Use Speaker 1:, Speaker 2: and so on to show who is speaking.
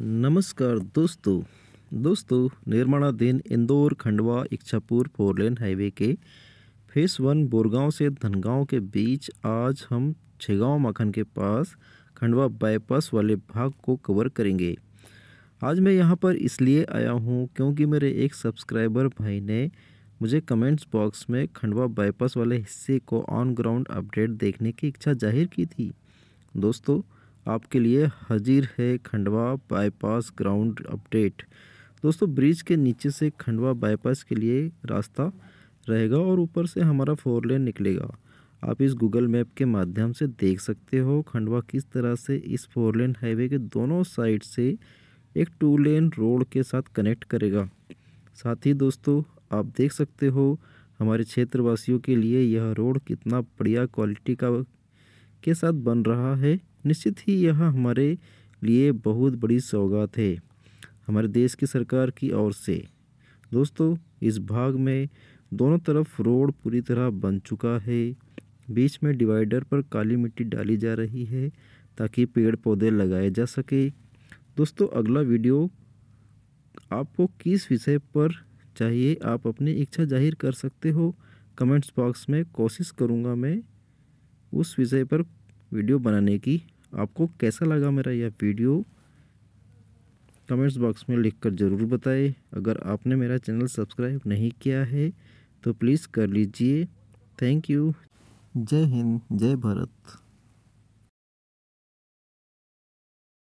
Speaker 1: नमस्कार दोस्तों दोस्तों निर्माणाधीन इंदौर खंडवा इच्छापुर लेन हाईवे के फेस वन बोरगांव से धनगांव के बीच आज हम छेगांव मखन के पास खंडवा बाईपास वाले भाग को कवर करेंगे आज मैं यहां पर इसलिए आया हूं क्योंकि मेरे एक सब्सक्राइबर भाई ने मुझे कमेंट्स बॉक्स में खंडवा बाईपास वाले हिस्से को ऑन ग्राउंड अपडेट देखने की इच्छा जाहिर की थी दोस्तों आपके लिए हाजिर है खंडवा बाईपास ग्राउंड अपडेट दोस्तों ब्रिज के नीचे से खंडवा बाईपास के लिए रास्ता रहेगा और ऊपर से हमारा फोर लेन निकलेगा आप इस गूगल मैप के माध्यम से देख सकते हो खंडवा किस तरह से इस फोर लेन हाईवे के दोनों साइड से एक टू लेन रोड के साथ कनेक्ट करेगा साथ ही दोस्तों आप देख सकते हो हमारे क्षेत्रवासियों के लिए यह रोड कितना बढ़िया क्वालिटी का के साथ बन रहा है निश्चित ही यह हमारे लिए बहुत बड़ी सौगात है हमारे देश की सरकार की ओर से दोस्तों इस भाग में दोनों तरफ रोड पूरी तरह बन चुका है बीच में डिवाइडर पर काली मिट्टी डाली जा रही है ताकि पेड़ पौधे लगाए जा सके दोस्तों अगला वीडियो आपको किस विषय पर चाहिए आप अपनी इच्छा जाहिर कर सकते हो कमेंट्स बॉक्स में कोशिश करूँगा मैं उस विषय पर वीडियो बनाने की आपको कैसा लगा मेरा यह वीडियो कमेंट्स बॉक्स में लिखकर ज़रूर बताएं अगर आपने मेरा चैनल सब्सक्राइब नहीं किया है तो प्लीज़ कर लीजिए थैंक यू जय हिंद जय भारत